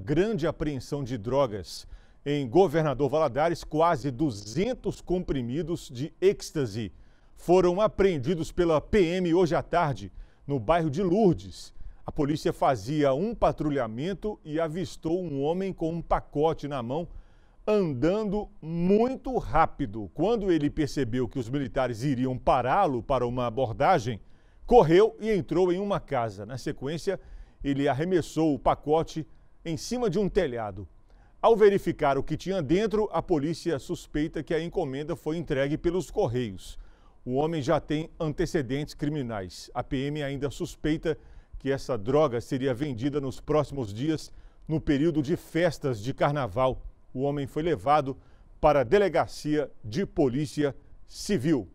Grande apreensão de drogas. Em Governador Valadares, quase 200 comprimidos de êxtase foram apreendidos pela PM hoje à tarde, no bairro de Lourdes. A polícia fazia um patrulhamento e avistou um homem com um pacote na mão, andando muito rápido. Quando ele percebeu que os militares iriam pará-lo para uma abordagem, correu e entrou em uma casa. Na sequência, ele arremessou o pacote em cima de um telhado. Ao verificar o que tinha dentro, a polícia suspeita que a encomenda foi entregue pelos Correios. O homem já tem antecedentes criminais. A PM ainda suspeita que essa droga seria vendida nos próximos dias, no período de festas de carnaval. O homem foi levado para a delegacia de polícia civil.